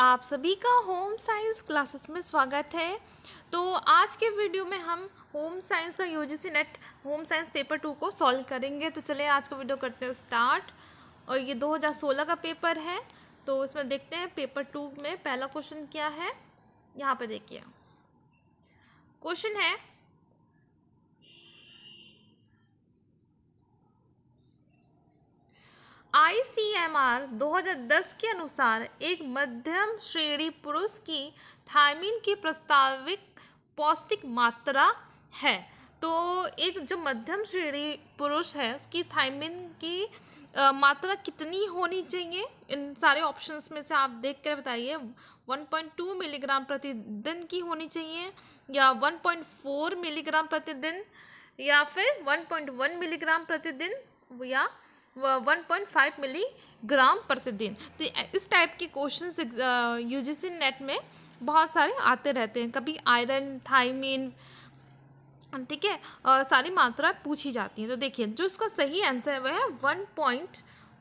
आप सभी का होम साइंस क्लासेस में स्वागत है तो आज के वीडियो में हम होम साइंस का UGC NET home science paper two को सॉल्व करेंगे तो चलिए आज का वीडियो करते हैं स्टार्ट और ये 2016 का पेपर है तो इसमें देखते हैं पेपर टू में पहला क्वेश्चन क्या है यहाँ पे देखिए क्वेश्चन है आईसीएमआर 2010 के अनुसार एक मध्यम श्रेणी पुरुष की थायमिन की प्रस्ताविक पौष्टिक मात्रा है तो एक जो मध्यम श्रेणी पुरुष है उसकी थायमिन की आ, मात्रा कितनी होनी चाहिए इन सारे ऑप्शंस में से आप देख कर बताइए 1.2 मिलीग्राम प्रतिदिन की होनी चाहिए या 1.4 मिलीग्राम प्रतिदिन या फिर 1.1 मिलीग्राम प्रतिदिन या 1.5 मिलीग्राम प्रतिदिन तो इस टाइप के क्वेश्चन यूजीसी नेट में बहुत सारे आते रहते हैं कभी आयरन थाइमिन ठीक है सारी मात्रा पूछी जाती है तो देखिए जो इसका सही आंसर है वह है वन पॉइंट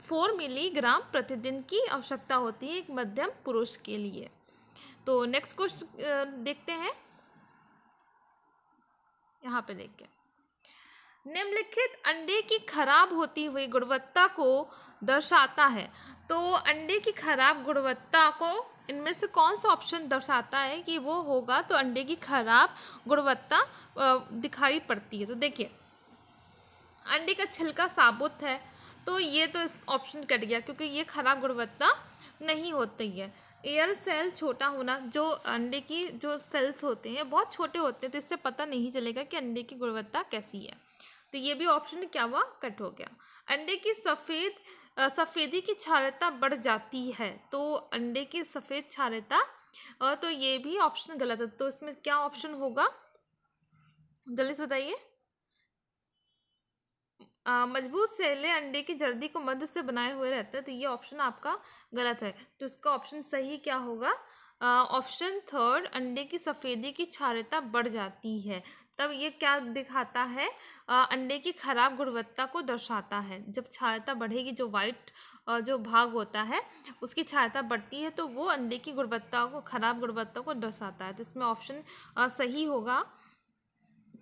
फोर मिलीग्राम प्रतिदिन की आवश्यकता होती है एक मध्यम पुरुष के लिए तो नेक्स्ट क्वेश्चन देखते हैं यहाँ पे देखिए निम्नलिखित अंडे की खराब होती हुई गुणवत्ता को दर्शाता है तो अंडे की खराब गुणवत्ता को इनमें से कौन सा ऑप्शन दर्शाता है कि वो होगा तो अंडे की खराब गुणवत्ता दिखाई पड़ती है तो देखिए अंडे का छिलका साबुत है तो ये तो ऑप्शन कट गया क्योंकि ये खराब गुणवत्ता नहीं होती है एयर सेल छोटा होना जो अंडे की जो सेल्स होते हैं बहुत छोटे होते हैं तो इससे पता नहीं चलेगा कि अंडे की गुणवत्ता कैसी है तो ये भी ऑप्शन क्या हुआ कट हो गया अंडे की सफ़ेद सफ़ेदी की क्षारता बढ़ जाती है तो अंडे की सफ़ेद क्षारता तो ये भी ऑप्शन गलत है तो इसमें क्या ऑप्शन होगा जल्दी से बताइए मजबूत सेले अंडे की जर्दी को मध्य से बनाए हुए रहते हैं तो ये ऑप्शन आपका गलत है तो इसका ऑप्शन सही क्या होगा ऑप्शन थर्ड अंडे की सफ़ेदी की क्षारता बढ़ जाती है तब ये क्या दिखाता है अंडे की खराब गुणवत्ता को दर्शाता है जब छायता बढ़ेगी जो वाइट जो भाग होता है उसकी छायता बढ़ती है तो वो अंडे की गुणवत्ता को खराब गुणवत्ता को दर्शाता है तो इसमें ऑप्शन सही होगा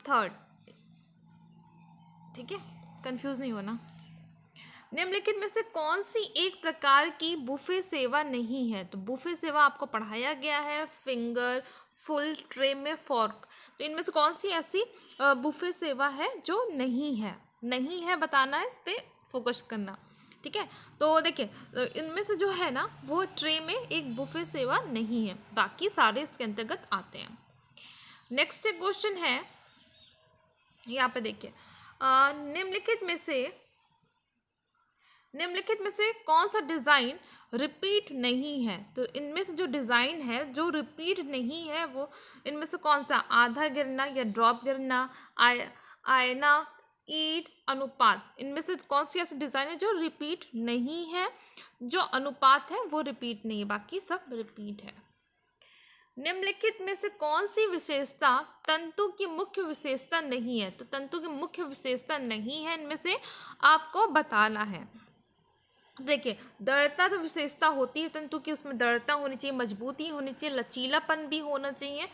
थर्ड ठीक है कंफ्यूज नहीं होना निम्नलिखित में से कौन सी एक प्रकार की बुफे सेवा नहीं है तो बुफे सेवा आपको पढ़ाया गया है फिंगर फुल ट्रे में फॉर्क तो इनमें से कौन सी ऐसी बुफे सेवा है जो नहीं है नहीं है बताना इस पर फोकस करना ठीक है तो देखिए इनमें से जो है ना वो ट्रे में एक बुफे सेवा नहीं है बाकी सारे इसके अंतर्गत आते हैं नेक्स्ट एक क्वेश्चन है यहाँ पे देखिए निम्नलिखित में से निम्नलिखित में से कौन सा डिज़ाइन रिपीट नहीं है तो इनमें से जो डिज़ाइन है जो रिपीट नहीं है वो इनमें से कौन सा आधा गिरना या ड्रॉप गिरना आय आयना ईट अनुपात इनमें से कौन सी ऐसी डिज़ाइन है जो रिपीट नहीं है जो अनुपात है वो रिपीट नहीं है बाकी सब रिपीट है निम्नलिखित में से कौन सी विशेषता तंतु की मुख्य विशेषता नहीं है तो तंतु की मुख्य विशेषता नहीं है इनमें से आपको बताना है देखिए दृढ़ता तो विशेषता होती है तंतु की उसमें दृढ़ता होनी चाहिए मजबूती होनी चाहिए लचीलापन भी होना चाहिए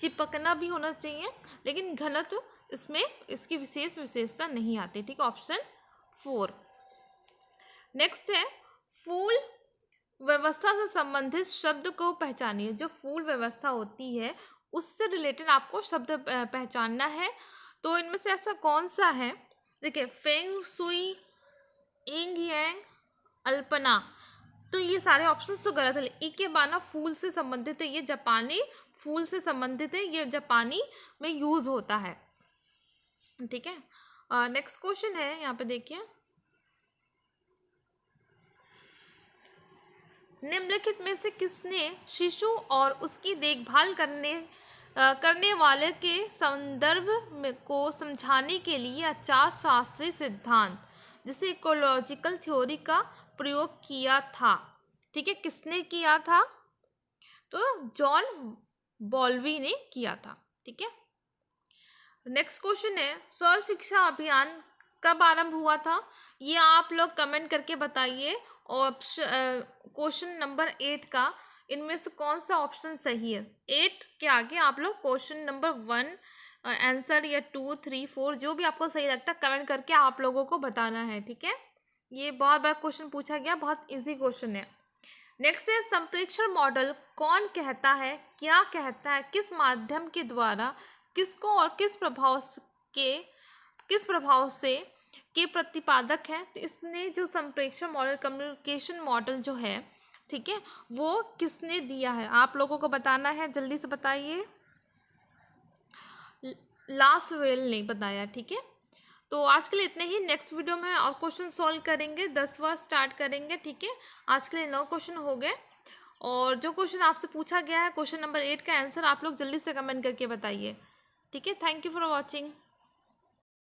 चिपकना भी होना चाहिए लेकिन घनत्व इसमें इसकी विशेष विशेषता नहीं आती ठीक है ऑप्शन फोर नेक्स्ट है फूल व्यवस्था से संबंधित शब्द को पहचानिए जो फूल व्यवस्था होती है उससे रिलेटेड आपको शब्द पहचानना है तो इनमें से ऐसा कौन सा है देखिए फेंग सुई इंग यांग अल्पना तो ये सारे ऑप्शन तो गलत है बाना फूल से संबंधित है ये जापानी फूल से संबंधित है ये जापानी में यूज़ होता है ठीक है नेक्स्ट क्वेश्चन है यहाँ पे देखिए निम्नलिखित में से किसने शिशु और उसकी देखभाल करने आ, करने वाले के संदर्भ में को समझाने के लिए अचार शास्त्रीय सिद्धांत जिसे इकोलॉजिकल थ्योरी का प्रयोग किया था ठीक है किसने किया था तो जॉन बॉल्वी ने किया था ठीक है नेक्स्ट क्वेश्चन है स्व शिक्षा अभियान कब आरंभ हुआ था ये आप लोग कमेंट करके बताइए ऑप्शन क्वेश्चन नंबर एट का इनमें से कौन सा ऑप्शन सही है एट के आगे आप लोग क्वेश्चन नंबर वन आंसर या टू थ्री फोर जो भी आपको सही लगता है कमेंट करके आप लोगों को बताना है ठीक है ये बहुत बड़ा क्वेश्चन पूछा गया बहुत इजी क्वेश्चन है नेक्स्ट है संप्रेक्षण मॉडल कौन कहता है क्या कहता है किस माध्यम के द्वारा किसको और किस प्रभाव के किस प्रभाव से के प्रतिपादक है तो इसने जो संप्रेक्षण मॉडल कम्युनिकेशन मॉडल जो है ठीक है वो किसने दिया है आप लोगों को बताना है जल्दी से बताइए लास्ट वेल ने बताया ठीक है तो आज के लिए इतने ही नेक्स्ट वीडियो में और क्वेश्चन सॉल्व करेंगे दसवा स्टार्ट करेंगे ठीक है आज के लिए नौ क्वेश्चन हो गए और जो क्वेश्चन आपसे पूछा गया है क्वेश्चन नंबर एट का आंसर आप लोग जल्दी से कमेंट करके बताइए ठीक है थैंक यू फॉर वॉचिंग